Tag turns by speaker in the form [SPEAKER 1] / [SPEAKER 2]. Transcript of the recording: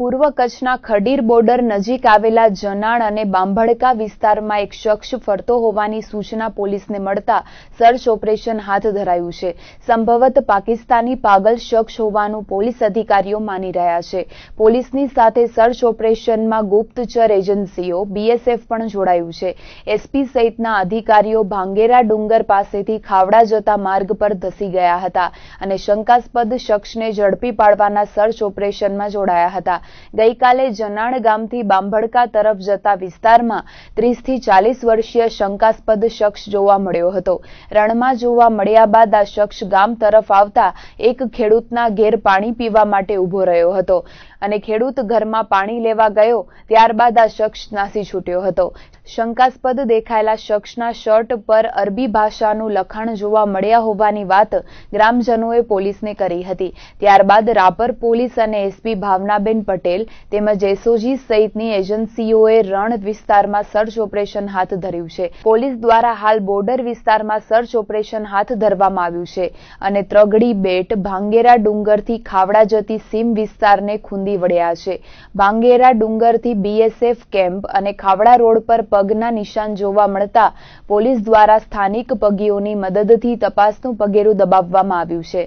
[SPEAKER 1] પૂર્વ કચ્છના ખડીર બોર્ડર નજીક આવેલા જનાણ અને બાંભડકા વિસ્તારમાં એક શખ્સ ફરતો હોવાની સૂચના પોલીસને મળતા સર્ચ ઓપરેશન હાથ ધરાયું છે સંભવત પાકિસ્તાની પાગલ શખ્સ હોવાનું પોલીસ અધિકારીઓ માની રહ્યા છે પોલીસની સાથે સર્ચ ઓપરેશનમાં ગુપ્તચર એજન્સીઓ બીએસએફ પણ જોડાયું છે એસપી સહિતના અધિકારીઓ ભાંગેરા ડુંગર પાસેથી ખાવડા જતા માર્ગ પર ધસી ગયા હતા અને શંકાસ્પદ શખ્સને ઝડપી પાડવાના સર્ચ ઓપરેશનમાં જોડાયા હતા ગઈકાલે જનાણ ગામથી બાંભડકા તરફ જતા વિસ્તારમાં ત્રીસથી ચાલીસ વર્ષીય શંકાસ્પદ શખ્સ જોવા મળ્યો હતો રણમાં જોવા મળ્યા બાદ આ શખ્સ ગામ તરફ આવતા એક ખેડૂતના ઘેર પાણી પીવા માટે ઊભો રહ્યો હતો અને ખેડૂત ઘરમાં પાણી લેવા ગયો ત્યારબાદ આ શખ્સ નાસી છૂટ્યો હતો શંકાસ્પદ દેખાયેલા શખ્સના શર્ટ પર અરબી ભાષાનું લખાણ જોવા મળ્યા હોવાની વાત ગ્રામજનોએ પોલીસને કરી હતી ત્યારબાદ રાપર પોલીસ અને એસપી ભાવનાબેન પટેલ પટેલ તેમજ એસઓજી સહિતની એજન્સીઓએ રણ વિસ્તારમાં સર્ચ ઓપરેશન હાથ ધર્યું છે પોલીસ દ્વારા હાલ બોર્ડર વિસ્તારમાં સર્ચ ઓપરેશન હાથ ધરવામાં આવ્યું છે અને ત્રગડી બેટ ભાંગેરા ડુંગરથી ખાવડા જતી સીમ વિસ્તારને ખૂંદી વળ્યા છે ભાંગેરા ડુંગરથી બીએસએફ કેમ્પ અને ખાવડા રોડ પર પગના નિશાન જોવા મળતા પોલીસ દ્વારા સ્થાનિક પગીઓની મદદથી તપાસનું પગેરું દબાવવામાં આવ્યું છે